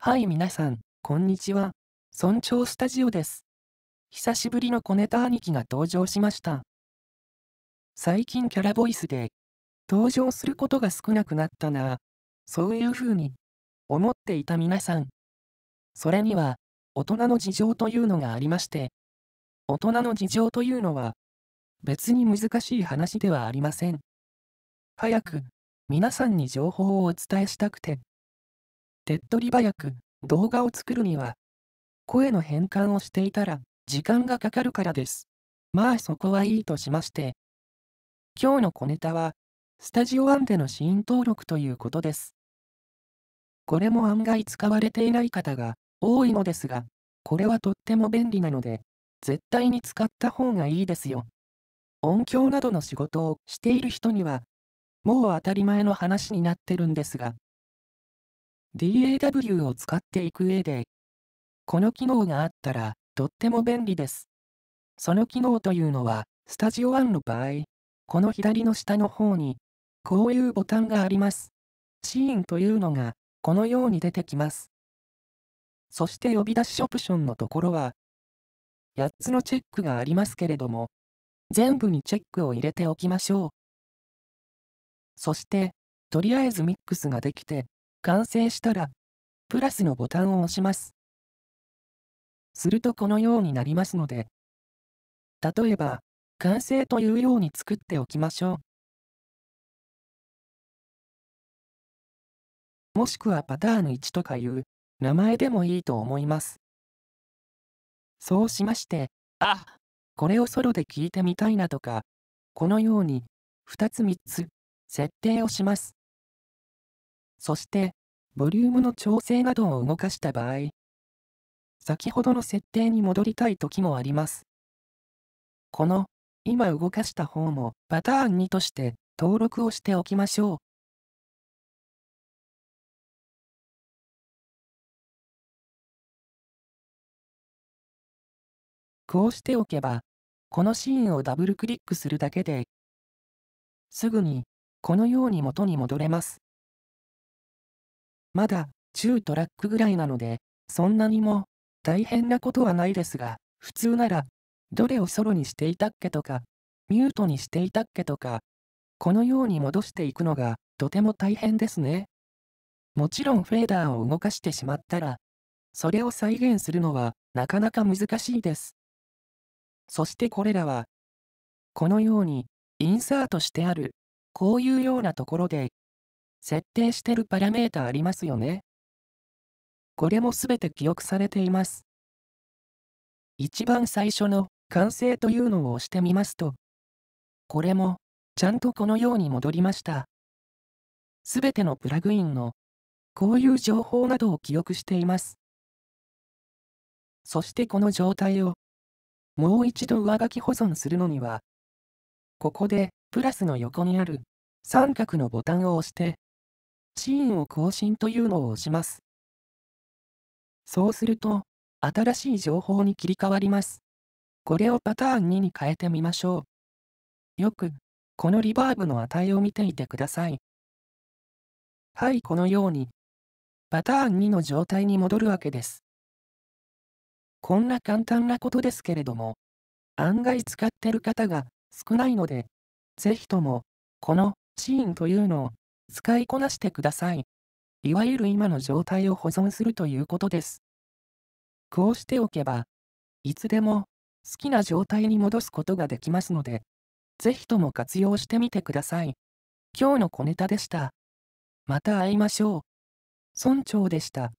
はい、皆さん、こんにちは。村長スタジオです。久しぶりの小ネタ兄貴が登場しました。最近キャラボイスで、登場することが少なくなったなそういう風に、思っていた皆さん。それには、大人の事情というのがありまして、大人の事情というのは、別に難しい話ではありません。早く、皆さんに情報をお伝えしたくて、手っ取り早く動画を作るには、声の変換をしていたら時間がかかるからです。まあそこはいいとしまして。今日の小ネタは、スタジオ1でのシーン登録ということです。これも案外使われていない方が多いのですが、これはとっても便利なので、絶対に使った方がいいですよ。音響などの仕事をしている人には、もう当たり前の話になってるんですが、DAW を使っていく上で、この機能があったら、とっても便利です。その機能というのは、スタジオ1の場合、この左の下の方に、こういうボタンがあります。シーンというのが、このように出てきます。そして呼び出しオプションのところは、8つのチェックがありますけれども、全部にチェックを入れておきましょう。そして、とりあえずミックスができて、完成したら、プラスのボタンを押します。するとこのようになりますので、例えば、完成というように作っておきましょう。もしくはパターン1とかいう名前でもいいと思います。そうしまして、あ、これをソロで聞いてみたいなとか、このように2つ3つ設定をします。そして、ボリュームの調整などを動かした場合、先ほどの設定に戻りたい時もあります。この、今動かした方もパターン2として登録をしておきましょう。こうしておけば、このシーンをダブルクリックするだけで、すぐに、このように元に戻れます。まだ10トラックぐらいなので、そんなにも大変なことはないですが、普通なら、どれをソロにしていたっけとか、ミュートにしていたっけとか、このように戻していくのがとても大変ですね。もちろんフェーダーを動かしてしまったら、それを再現するのはなかなか難しいです。そしてこれらは、このようにインサートしてある、こういうようなところで設定してるパラメータありますよね。これもすべて記憶されています。一番最初の完成というのを押してみますと、これもちゃんとこのように戻りました。すべてのプラグインのこういう情報などを記憶しています。そしてこの状態をもう一度上書き保存するのには、ここでプラスの横にある三角のボタンを押してシーンを更新というのを押します。そうすると、新しい情報に切り替わります。これをパターン2に変えてみましょう。よく、このリバーブの値を見ていてください。はい、このように、パターン2の状態に戻るわけです。こんな簡単なことですけれども、案外使ってる方が少ないので、ぜひとも、このシーンというのを使いこなしてください。いわゆる今の状態を保存するということです。こうしておけば、いつでも好きな状態に戻すことができますので、ぜひとも活用してみてください。今日の小ネタでした。また会いましょう。村長でした。